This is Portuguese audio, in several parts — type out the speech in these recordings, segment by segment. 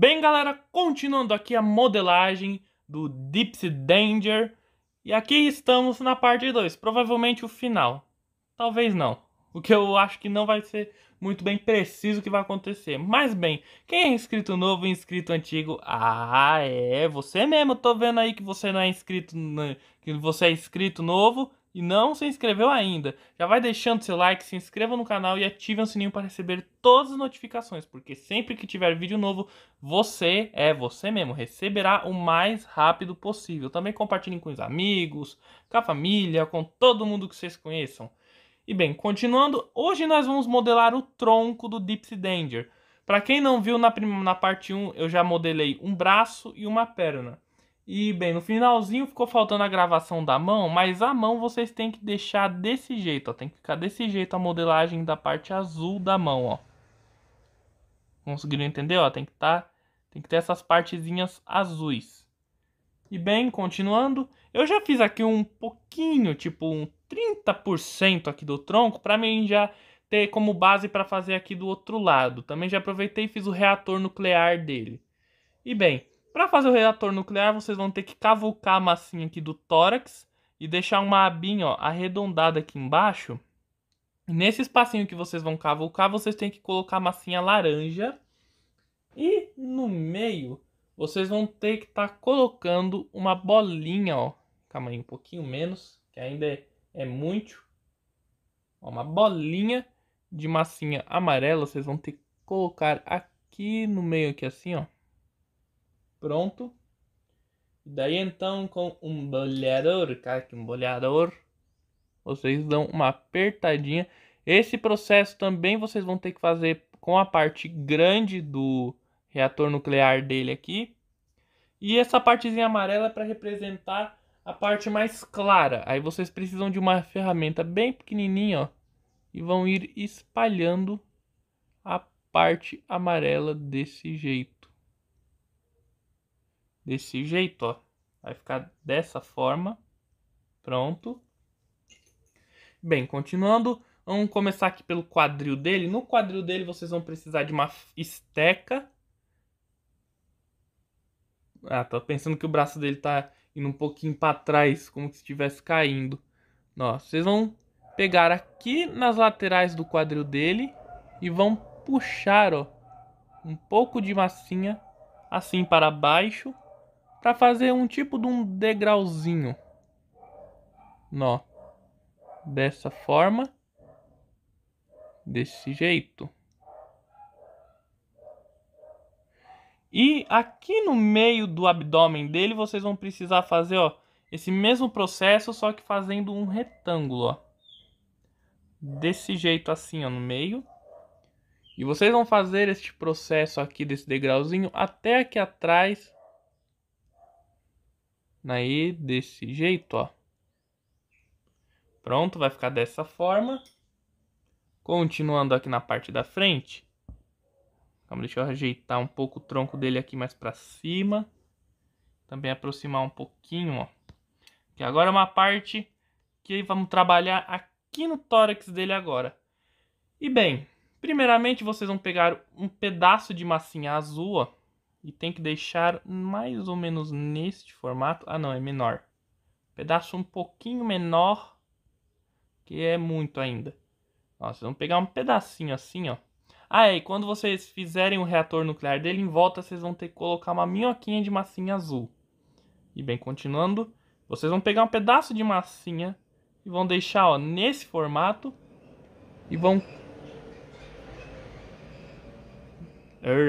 Bem, galera, continuando aqui a modelagem do Dipsy Danger. E aqui estamos na parte 2, provavelmente o final. Talvez não. O que eu acho que não vai ser muito bem preciso o que vai acontecer. Mas bem, quem é inscrito novo e inscrito antigo? Ah, é você mesmo. Tô vendo aí que você não é inscrito, né, que você é inscrito novo e não se inscreveu ainda, já vai deixando seu like, se inscreva no canal e ative o sininho para receber todas as notificações, porque sempre que tiver vídeo novo, você, é você mesmo, receberá o mais rápido possível. Também compartilhem com os amigos, com a família, com todo mundo que vocês conheçam. E bem, continuando, hoje nós vamos modelar o tronco do Dipsy Danger. Para quem não viu na, na parte 1, eu já modelei um braço e uma perna. E bem, no finalzinho ficou faltando a gravação da mão, mas a mão vocês têm que deixar desse jeito, ó. Tem que ficar desse jeito a modelagem da parte azul da mão, ó. Conseguiram entender, ó? Tem que, tá, tem que ter essas partezinhas azuis. E bem, continuando, eu já fiz aqui um pouquinho, tipo um 30% aqui do tronco, pra mim já ter como base para fazer aqui do outro lado. Também já aproveitei e fiz o reator nuclear dele. E bem, para fazer o reator nuclear, vocês vão ter que cavucar a massinha aqui do tórax e deixar uma abinha ó, arredondada aqui embaixo. Nesse espacinho que vocês vão cavucar, vocês têm que colocar a massinha laranja. E no meio, vocês vão ter que estar tá colocando uma bolinha, ó. Calma aí, um pouquinho menos, que ainda é, é muito. Ó, uma bolinha de massinha amarela, vocês vão ter que colocar aqui no meio, aqui assim, ó pronto. Daí então com um bolhador, cara, que um bolhador, vocês dão uma apertadinha. Esse processo também vocês vão ter que fazer com a parte grande do reator nuclear dele aqui. E essa partezinha amarela é para representar a parte mais clara. Aí vocês precisam de uma ferramenta bem pequenininha, ó, e vão ir espalhando a parte amarela desse jeito. Desse jeito, ó. Vai ficar dessa forma. Pronto. Bem, continuando. Vamos começar aqui pelo quadril dele. No quadril dele vocês vão precisar de uma esteca. Ah, tô pensando que o braço dele tá indo um pouquinho para trás, como se estivesse caindo. Ó, vocês vão pegar aqui nas laterais do quadril dele e vão puxar, ó, um pouco de massinha assim para baixo para fazer um tipo de um degrauzinho. Nó. Dessa forma. Desse jeito. E aqui no meio do abdômen dele, vocês vão precisar fazer, ó, esse mesmo processo, só que fazendo um retângulo, ó. Desse jeito assim, ó, no meio. E vocês vão fazer este processo aqui desse degrauzinho até aqui atrás Aí, desse jeito, ó. Pronto, vai ficar dessa forma. Continuando aqui na parte da frente. Calma, deixa eu ajeitar um pouco o tronco dele aqui mais pra cima. Também aproximar um pouquinho, ó. Que agora é uma parte que vamos trabalhar aqui no tórax dele agora. E bem, primeiramente vocês vão pegar um pedaço de massinha azul, ó e tem que deixar mais ou menos neste formato. Ah, não, é menor. Pedaço um pouquinho menor, que é muito ainda. vocês vão pegar um pedacinho assim, ó. Ah, é, e quando vocês fizerem o reator nuclear dele, em volta vocês vão ter que colocar uma minhoquinha de massinha azul. E bem, continuando, vocês vão pegar um pedaço de massinha e vão deixar, ó, nesse formato e vão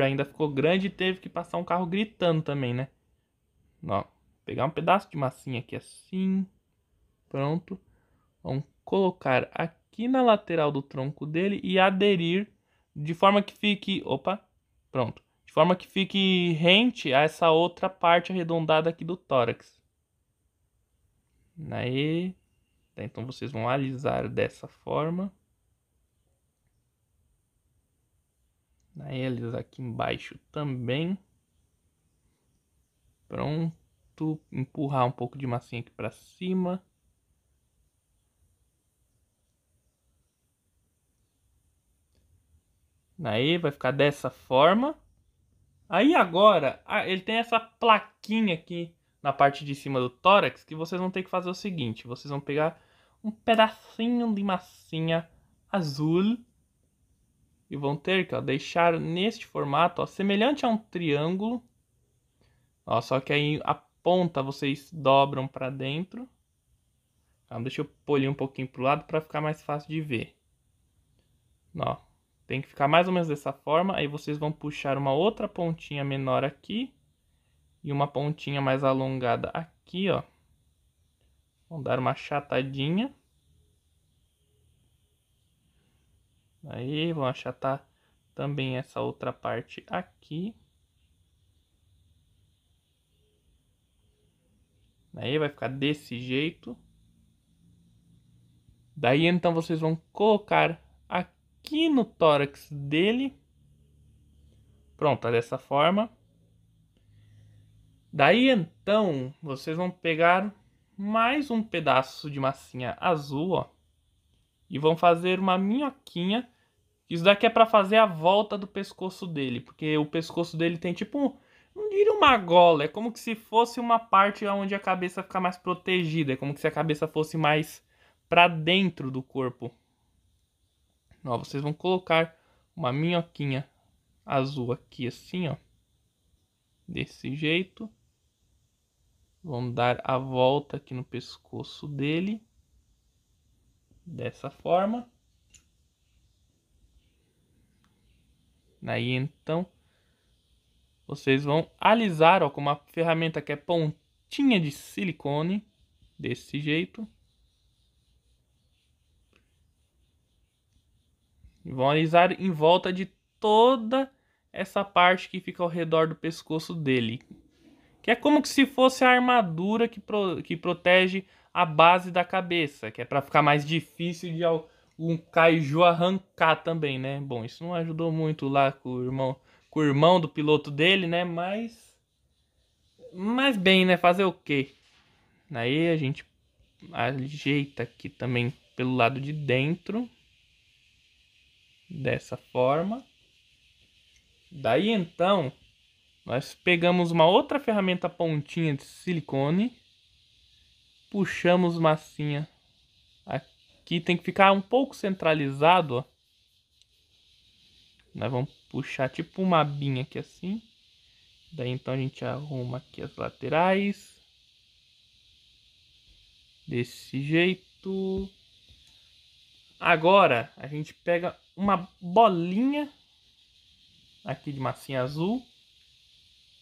ainda ficou grande e teve que passar um carro gritando também, né? Ó, pegar um pedaço de massinha aqui assim. Pronto. Vamos colocar aqui na lateral do tronco dele e aderir de forma que fique... Opa, pronto. De forma que fique rente a essa outra parte arredondada aqui do tórax. Aí. Então vocês vão alisar dessa forma. na eles aqui embaixo também. Pronto, empurrar um pouco de massinha aqui para cima. Aí vai ficar dessa forma. Aí agora, ele tem essa plaquinha aqui na parte de cima do tórax que vocês vão ter que fazer o seguinte, vocês vão pegar um pedacinho de massinha azul e vão ter que ó, deixar neste formato ó, semelhante a um triângulo. Ó, só que aí a ponta vocês dobram para dentro. deixa eu polir um pouquinho para o lado para ficar mais fácil de ver. Ó, tem que ficar mais ou menos dessa forma. Aí vocês vão puxar uma outra pontinha menor aqui. E uma pontinha mais alongada aqui, ó. Vão dar uma chatadinha. Aí, vou achatar tá também essa outra parte aqui. Aí vai ficar desse jeito. Daí então vocês vão colocar aqui no tórax dele. Pronto, é dessa forma. Daí então vocês vão pegar mais um pedaço de massinha azul, ó e vão fazer uma minhoquinha. Isso daqui é para fazer a volta do pescoço dele, porque o pescoço dele tem tipo um, não diria uma gola, é como que se fosse uma parte onde a cabeça fica mais protegida, é como se a cabeça fosse mais para dentro do corpo. Ó, vocês vão colocar uma minhoquinha azul aqui assim, ó. Desse jeito. vão dar a volta aqui no pescoço dele dessa forma. Aí então vocês vão alisar ó, com uma ferramenta que é pontinha de silicone, desse jeito. E vão alisar em volta de toda essa parte que fica ao redor do pescoço dele. Que é como se fosse a armadura que, pro, que protege a base da cabeça, que é para ficar mais difícil de um kaiju arrancar também, né? Bom, isso não ajudou muito lá com o irmão, com o irmão do piloto dele, né? Mas mas bem, né? Fazer o quê? Aí a gente ajeita aqui também pelo lado de dentro dessa forma. Daí então, nós pegamos uma outra ferramenta pontinha de silicone puxamos massinha. Aqui tem que ficar um pouco centralizado, ó. Nós vamos puxar tipo uma abinha aqui assim. Daí então a gente arruma aqui as laterais. Desse jeito. Agora a gente pega uma bolinha aqui de massinha azul.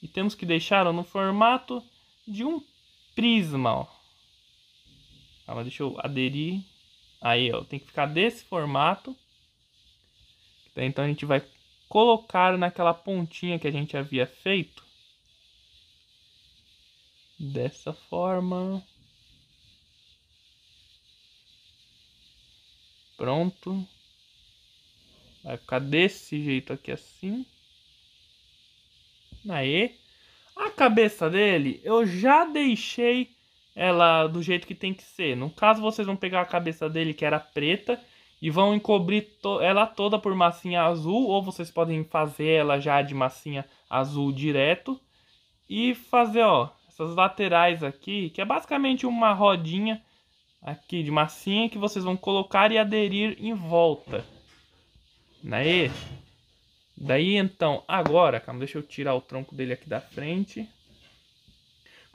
E temos que deixar no formato de um prisma, ó. Ah, mas deixa eu aderir. Aí, ó, tem que ficar desse formato. Então a gente vai colocar naquela pontinha que a gente havia feito. Dessa forma. Pronto. Vai ficar desse jeito aqui assim. Aí. A cabeça dele eu já deixei ela do jeito que tem que ser. No caso, vocês vão pegar a cabeça dele, que era preta, e vão encobrir to ela toda por massinha azul, ou vocês podem fazer ela já de massinha azul direto. E fazer, ó, essas laterais aqui, que é basicamente uma rodinha aqui de massinha que vocês vão colocar e aderir em volta. Daí, daí então, agora, calma, deixa eu tirar o tronco dele aqui da frente.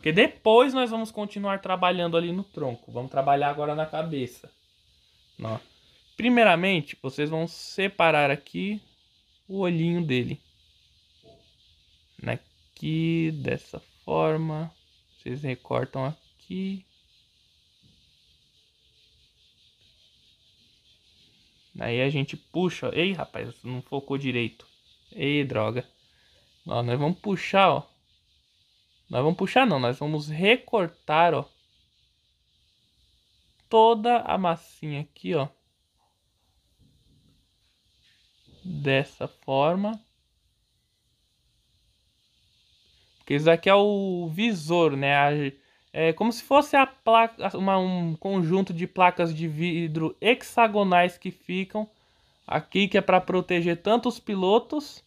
Porque depois nós vamos continuar trabalhando ali no tronco. Vamos trabalhar agora na cabeça. Ó. Primeiramente, vocês vão separar aqui o olhinho dele. Aqui, dessa forma. Vocês recortam aqui. Aí a gente puxa. Ei, rapaz, não focou direito. Ei, droga. Ó, nós vamos puxar, ó. Nós vamos puxar não, nós vamos recortar, ó. Toda a massinha aqui, ó. Dessa forma. Porque isso daqui é o visor, né? É como se fosse a placa, uma, um conjunto de placas de vidro hexagonais que ficam aqui, que é para proteger tanto os pilotos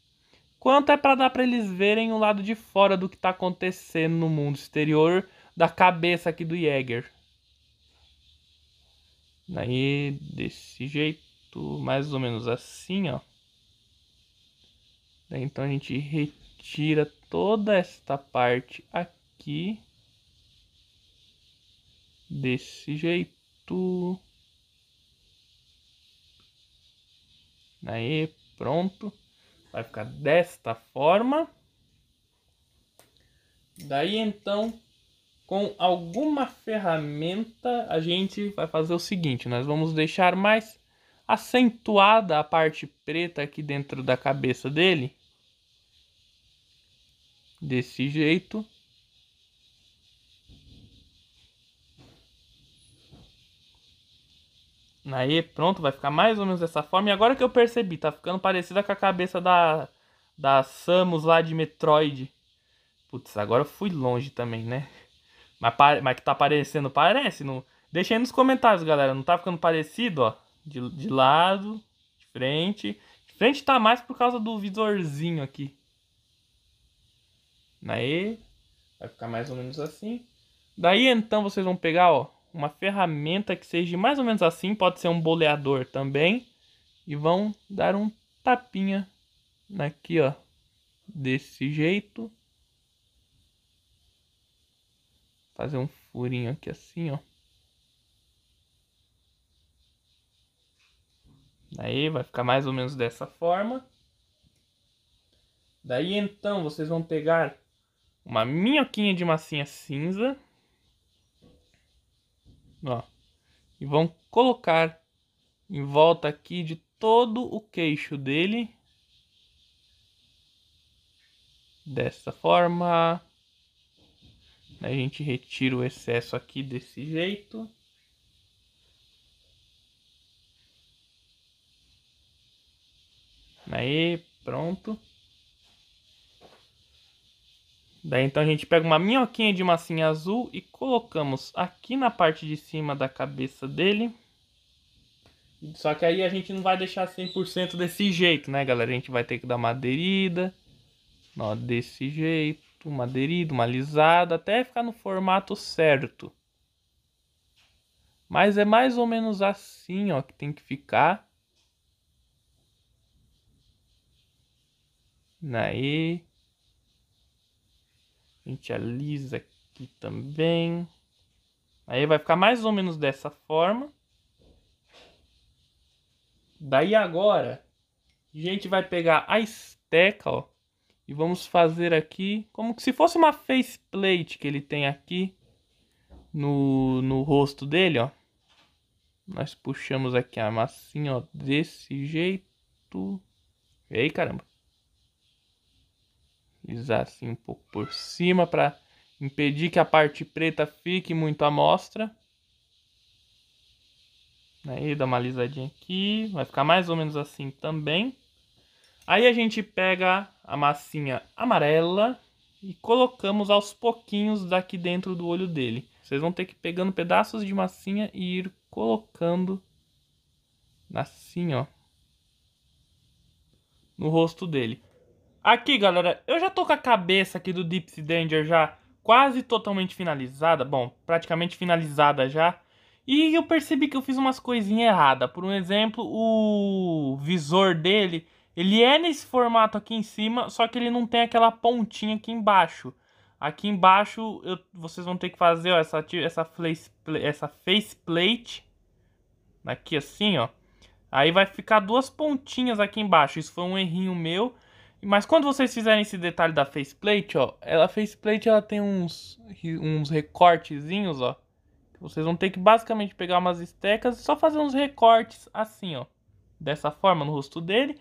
quanto é para dar para eles verem o lado de fora do que está acontecendo no mundo exterior da cabeça aqui do Jäger. Daí, desse jeito, mais ou menos assim, ó. Daí, então a gente retira toda esta parte aqui. Desse jeito. Daí, pronto. Vai ficar desta forma. Daí então, com alguma ferramenta, a gente vai fazer o seguinte: nós vamos deixar mais acentuada a parte preta aqui dentro da cabeça dele. Desse jeito. Aí, pronto, vai ficar mais ou menos dessa forma. E agora que eu percebi, tá ficando parecida com a cabeça da, da Samus lá de Metroid. Putz, agora eu fui longe também, né? Mas, mas que tá parecendo, parece. Não... Deixa aí nos comentários, galera. Não tá ficando parecido, ó? De, de lado, de frente. De frente tá mais por causa do visorzinho aqui. Aí, vai ficar mais ou menos assim. Daí, então, vocês vão pegar, ó uma ferramenta que seja mais ou menos assim, pode ser um boleador também, e vão dar um tapinha aqui, ó, desse jeito. Fazer um furinho aqui assim, ó. Aí vai ficar mais ou menos dessa forma. Daí então vocês vão pegar uma minhoquinha de massinha cinza ó, e vão colocar em volta aqui de todo o queixo dele. Dessa forma. A gente retira o excesso aqui desse jeito. Aí, pronto. Daí então a gente pega uma minhoquinha de massinha azul e colocamos aqui na parte de cima da cabeça dele. Só que aí a gente não vai deixar 100% desse jeito, né, galera? A gente vai ter que dar uma aderida, ó, desse jeito, uma aderida, uma alisada, até ficar no formato certo. Mas é mais ou menos assim, ó, que tem que ficar. Aí... A gente alisa aqui também. Aí vai ficar mais ou menos dessa forma. Daí agora, a gente vai pegar a esteca, ó. E vamos fazer aqui, como que se fosse uma faceplate que ele tem aqui no, no rosto dele, ó. Nós puxamos aqui a massinha, ó, desse jeito. E aí, caramba. Deslizar assim um pouco por cima para impedir que a parte preta fique muito à mostra. Aí dá uma alisadinha aqui, vai ficar mais ou menos assim também. Aí a gente pega a massinha amarela e colocamos aos pouquinhos daqui dentro do olho dele. Vocês vão ter que ir pegando pedaços de massinha e ir colocando assim, ó, no rosto dele. Aqui, galera, eu já tô com a cabeça aqui do Deep Sea Danger já quase totalmente finalizada. Bom, praticamente finalizada já. E eu percebi que eu fiz umas coisinhas erradas. Por um exemplo, o visor dele, ele é nesse formato aqui em cima, só que ele não tem aquela pontinha aqui embaixo. Aqui embaixo, eu, vocês vão ter que fazer ó, essa, essa, face, essa faceplate. Aqui assim, ó. Aí vai ficar duas pontinhas aqui embaixo. Isso foi um errinho meu. Mas quando vocês fizerem esse detalhe da faceplate, ó, ela faceplate ela tem uns uns recortezinhos, ó. Vocês vão ter que basicamente pegar umas estecas e só fazer uns recortes assim, ó. Dessa forma no rosto dele.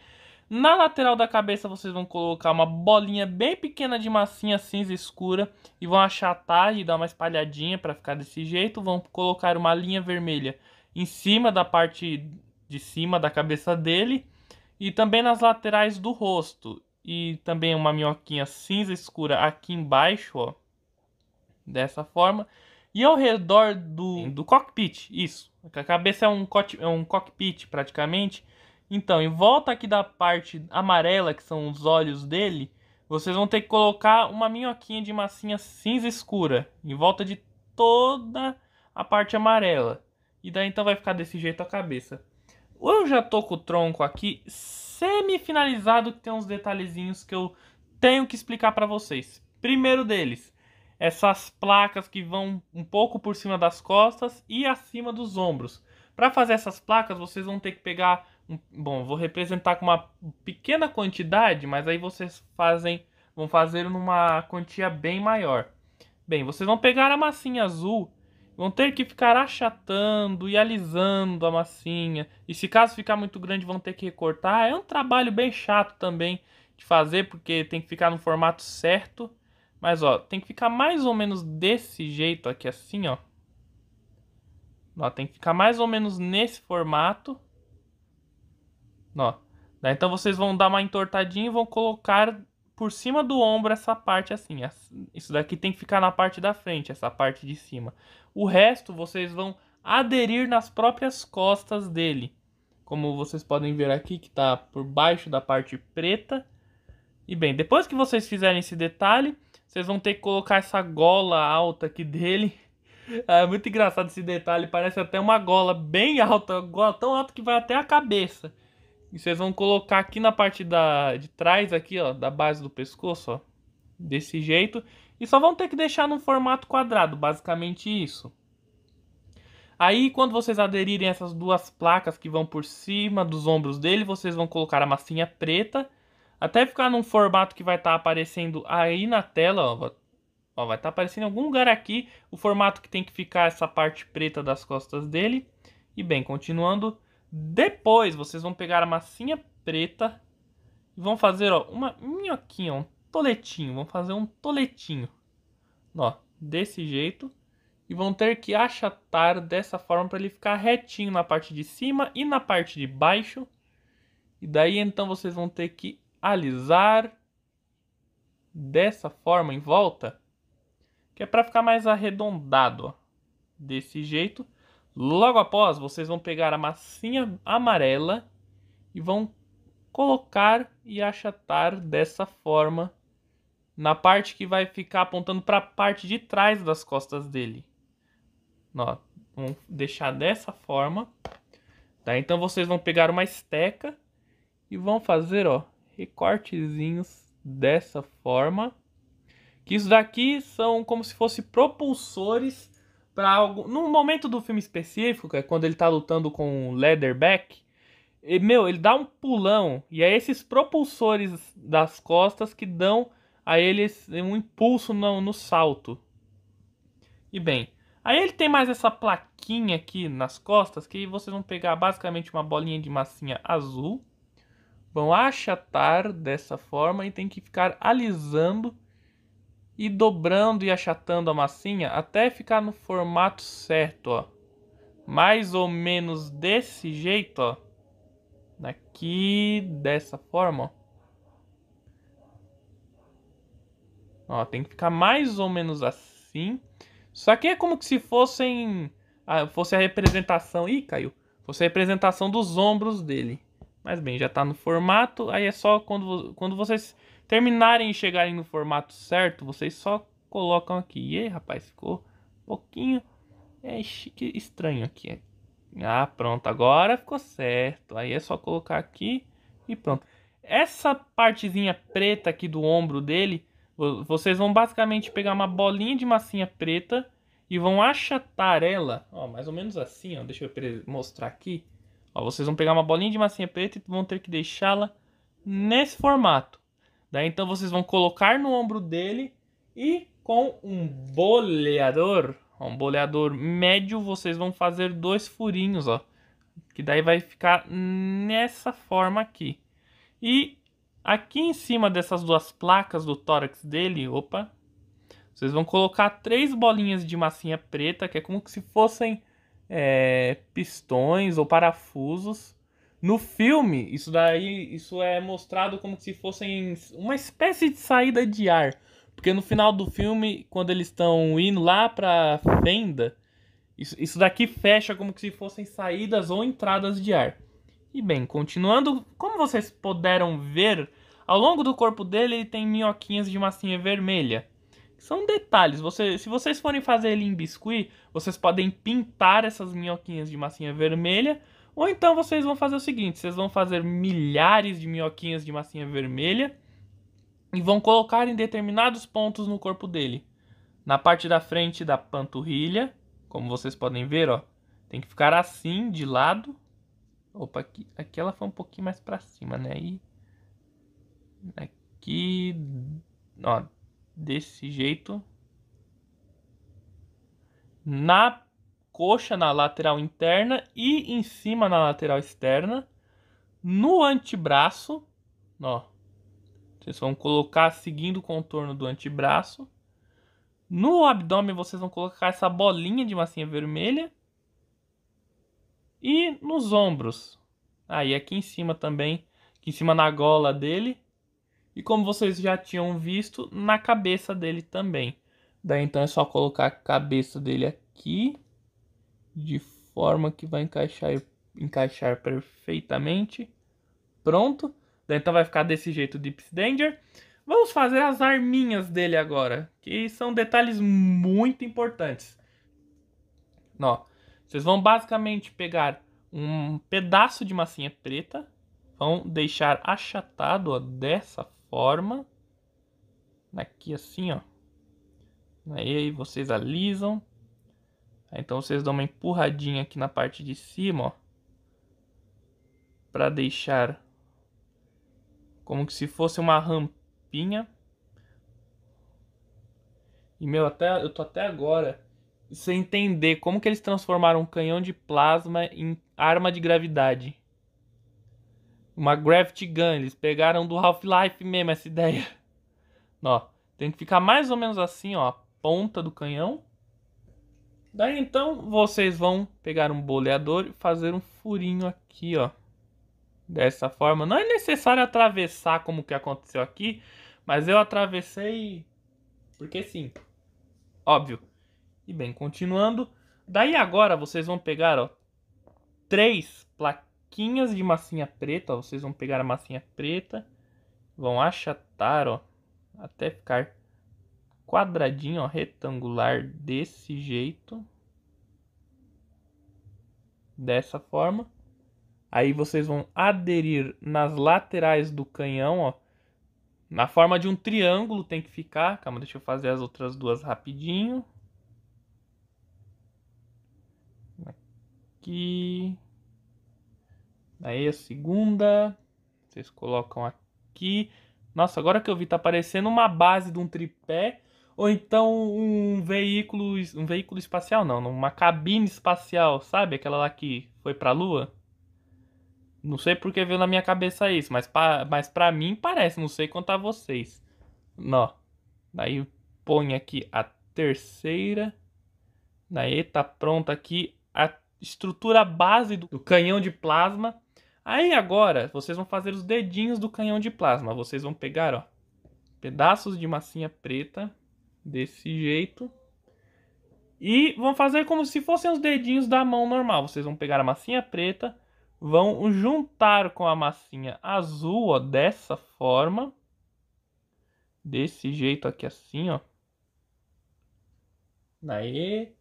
Na lateral da cabeça vocês vão colocar uma bolinha bem pequena de massinha cinza escura e vão achatar e dar uma espalhadinha para ficar desse jeito. Vão colocar uma linha vermelha em cima da parte de cima da cabeça dele e também nas laterais do rosto e também uma minhoquinha cinza escura aqui embaixo, ó. Dessa forma. E ao redor do, do cockpit, isso. A cabeça é um, é um cockpit praticamente. Então, em volta aqui da parte amarela, que são os olhos dele, vocês vão ter que colocar uma minhoquinha de massinha cinza escura em volta de toda a parte amarela. E daí então vai ficar desse jeito a cabeça. Eu já tô com o tronco aqui semi-finalizado, que tem uns detalhezinhos que eu tenho que explicar para vocês. Primeiro deles, essas placas que vão um pouco por cima das costas e acima dos ombros. Para fazer essas placas, vocês vão ter que pegar... Um, bom, vou representar com uma pequena quantidade, mas aí vocês fazem, vão fazer numa quantia bem maior. Bem, vocês vão pegar a massinha azul Vão ter que ficar achatando e alisando a massinha. E se caso ficar muito grande, vão ter que recortar. É um trabalho bem chato também de fazer, porque tem que ficar no formato certo. Mas ó, tem que ficar mais ou menos desse jeito aqui, assim, ó. ó tem que ficar mais ou menos nesse formato. Ó. Né, então vocês vão dar uma entortadinha e vão colocar por cima do ombro essa parte assim. Isso daqui tem que ficar na parte da frente, essa parte de cima. O resto vocês vão aderir nas próprias costas dele. Como vocês podem ver aqui, que está por baixo da parte preta. E bem, depois que vocês fizerem esse detalhe, vocês vão ter que colocar essa gola alta aqui dele. Ah, é muito engraçado esse detalhe, parece até uma gola bem alta, gola tão alta que vai até a cabeça. E vocês vão colocar aqui na parte da, de trás, aqui, ó, da base do pescoço, ó. Desse jeito. E só vão ter que deixar no formato quadrado, basicamente isso. Aí, quando vocês aderirem essas duas placas que vão por cima dos ombros dele, vocês vão colocar a massinha preta. Até ficar num formato que vai estar tá aparecendo aí na tela, ó. ó vai estar tá aparecendo em algum lugar aqui o formato que tem que ficar essa parte preta das costas dele. E bem, continuando depois vocês vão pegar a massinha preta e vão fazer ó, uma minhoquinha, um toletinho. Vão fazer um toletinho, ó, desse jeito. E vão ter que achatar dessa forma para ele ficar retinho na parte de cima e na parte de baixo. E daí então vocês vão ter que alisar dessa forma em volta, que é para ficar mais arredondado, ó, desse jeito. Logo após, vocês vão pegar a massinha amarela e vão colocar e achatar dessa forma na parte que vai ficar apontando para a parte de trás das costas dele. Ó, vamos deixar dessa forma. Tá? Então vocês vão pegar uma esteca e vão fazer ó, recortezinhos dessa forma. Que isso daqui são como se fossem propulsores para algum. no momento do filme específico, é quando ele tá lutando com o Leatherback, e, meu, ele dá um pulão. E é esses propulsores das costas que dão a ele um impulso no, no salto. E bem, aí ele tem mais essa plaquinha aqui nas costas que vocês vão pegar basicamente uma bolinha de massinha azul. Vão achatar dessa forma e tem que ficar alisando e dobrando e achatando a massinha até ficar no formato certo, ó. Mais ou menos desse jeito, ó. Aqui, dessa forma, ó. Ó, tem que ficar mais ou menos assim. Isso aqui é como se fossem... Ah, fosse a representação... Ih, caiu. Fosse a representação dos ombros dele. Mas bem, já tá no formato. Aí é só quando, quando vocês terminarem e chegarem no formato certo, vocês só colocam aqui. E aí, rapaz, ficou um pouquinho é, chique, estranho aqui. Ah, pronto, agora ficou certo. Aí é só colocar aqui e pronto. Essa partezinha preta aqui do ombro dele, vocês vão basicamente pegar uma bolinha de massinha preta e vão achatar ela, ó, mais ou menos assim, ó, deixa eu mostrar aqui. Ó, vocês vão pegar uma bolinha de massinha preta e vão ter que deixá-la nesse formato daí né? Então vocês vão colocar no ombro dele e com um boleador, um boleador médio, vocês vão fazer dois furinhos, ó. Que daí vai ficar nessa forma aqui. E aqui em cima dessas duas placas do tórax dele, opa, vocês vão colocar três bolinhas de massinha preta, que é como se fossem é, pistões ou parafusos. No filme, isso daí, isso é mostrado como se fossem uma espécie de saída de ar, porque no final do filme, quando eles estão indo lá para fenda, isso, isso daqui fecha como se fossem saídas ou entradas de ar. E bem, continuando, como vocês puderam ver, ao longo do corpo dele ele tem minhoquinhas de massinha vermelha. São detalhes. Você, se vocês forem fazer ele em biscuit, vocês podem pintar essas minhoquinhas de massinha vermelha ou então vocês vão fazer o seguinte: vocês vão fazer milhares de minhoquinhas de massinha vermelha e vão colocar em determinados pontos no corpo dele. Na parte da frente da panturrilha, como vocês podem ver, ó, tem que ficar assim, de lado. Opa, aqui, aqui ela foi um pouquinho mais para cima, né? E aqui, ó, desse jeito. Na coxa na lateral interna e em cima na lateral externa, no antebraço, ó. Vocês vão colocar seguindo o contorno do antebraço. No abdômen vocês vão colocar essa bolinha de massinha vermelha. E nos ombros. Aí ah, aqui em cima também, aqui em cima na gola dele. E como vocês já tinham visto, na cabeça dele também. Daí então é só colocar a cabeça dele aqui de forma que vai encaixar, encaixar perfeitamente. Pronto. Então vai ficar desse jeito o Deep Danger. Vamos fazer as arminhas dele agora, que são detalhes muito importantes. Ó, vocês vão basicamente pegar um pedaço de massinha preta, vão deixar achatado ó, dessa forma, aqui assim, ó. Aí vocês alisam então vocês dão uma empurradinha aqui na parte de cima, ó. Pra deixar como que se fosse uma rampinha. E, meu, até, eu tô até agora sem entender como que eles transformaram um canhão de plasma em arma de gravidade. Uma Gravity Gun, eles pegaram do Half-Life mesmo essa ideia. Ó, tem que ficar mais ou menos assim, ó, a ponta do canhão Daí então vocês vão pegar um boleador e fazer um furinho aqui, ó. Dessa forma, não é necessário atravessar como que aconteceu aqui, mas eu atravessei porque sim. Óbvio. E bem, continuando, daí agora vocês vão pegar, ó, três plaquinhas de massinha preta, ó, vocês vão pegar a massinha preta, vão achatar, ó, até ficar quadradinho ó, retangular desse jeito. Dessa forma. Aí vocês vão aderir nas laterais do canhão, ó. Na forma de um triângulo tem que ficar. Calma, deixa eu fazer as outras duas rapidinho. Aqui. Aí a segunda. Vocês colocam aqui. Nossa, agora que eu vi, tá parecendo uma base de um tripé ou então um veículo, um veículo espacial não, uma cabine espacial, sabe? Aquela lá que foi para a lua. Não sei porque veio na minha cabeça isso, mas pra, mas para mim parece, não sei contar vocês. Nó. Daí põe aqui a terceira. Daí tá pronta aqui a estrutura base do canhão de plasma. Aí agora, vocês vão fazer os dedinhos do canhão de plasma. Vocês vão pegar, ó, pedaços de massinha preta desse jeito. E vão fazer como se fossem os dedinhos da mão normal. Vocês vão pegar a massinha preta, vão juntar com a massinha azul, ó, dessa forma. Desse jeito aqui assim, ó. Daí,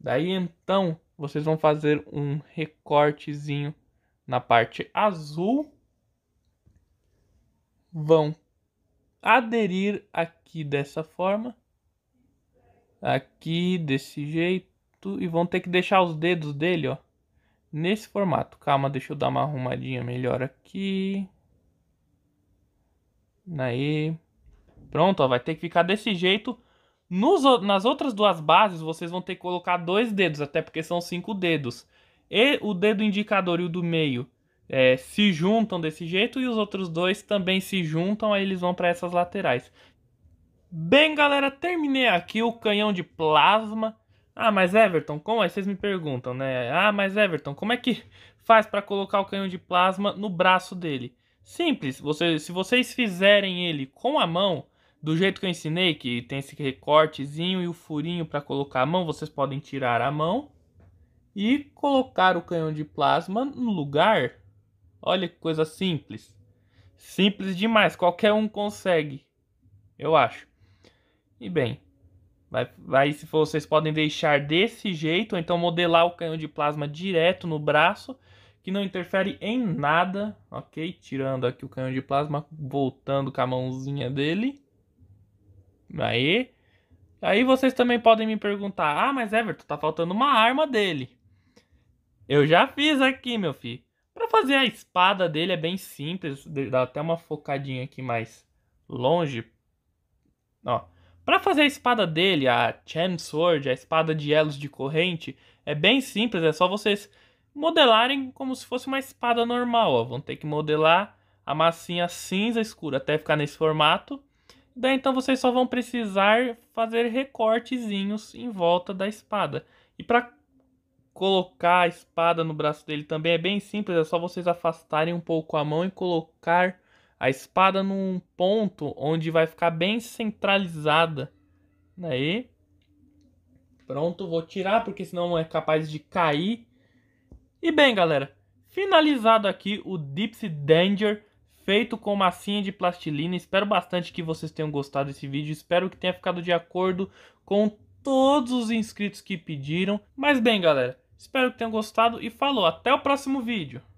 daí então, vocês vão fazer um recortezinho na parte azul. Vão aderir aqui dessa forma aqui desse jeito e vão ter que deixar os dedos dele, ó, nesse formato. Calma, deixa eu dar uma arrumadinha melhor aqui. Aí. Pronto, ó, vai ter que ficar desse jeito. Nos, nas outras duas bases, vocês vão ter que colocar dois dedos, até porque são cinco dedos. E o dedo indicador e o do meio é, se juntam desse jeito e os outros dois também se juntam, aí eles vão para essas laterais. Bem, galera, terminei aqui o canhão de plasma. Ah, mas Everton, como é? Vocês me perguntam, né? Ah, mas Everton, como é que faz para colocar o canhão de plasma no braço dele? Simples, você, se vocês fizerem ele com a mão, do jeito que eu ensinei, que tem esse recortezinho e o furinho para colocar a mão, vocês podem tirar a mão e colocar o canhão de plasma no lugar. Olha que coisa simples. Simples demais, qualquer um consegue, eu acho. E bem, vai, vai se for, vocês podem deixar desse jeito, ou então modelar o canhão de plasma direto no braço, que não interfere em nada, ok? Tirando aqui o canhão de plasma, voltando com a mãozinha dele. Aí. Aí vocês também podem me perguntar: ah, mas Everton, tá faltando uma arma dele. Eu já fiz aqui, meu filho. Para fazer a espada dele é bem simples, dá até uma focadinha aqui mais longe. Ó, para fazer a espada dele, a Chen Sword, a espada de elos de corrente, é bem simples, é só vocês modelarem como se fosse uma espada normal. Ó. Vão ter que modelar a massinha cinza escura até ficar nesse formato. Daí então vocês só vão precisar fazer recortezinhos em volta da espada. E para colocar a espada no braço dele também é bem simples, é só vocês afastarem um pouco a mão e colocar a espada num ponto onde vai ficar bem centralizada. Aí, né? pronto, vou tirar porque senão é capaz de cair. E bem, galera, finalizado aqui o Dipsy Danger feito com massinha de plastilina. Espero bastante que vocês tenham gostado desse vídeo. Espero que tenha ficado de acordo com todos os inscritos que pediram. Mas bem, galera, espero que tenham gostado e falou, até o próximo vídeo.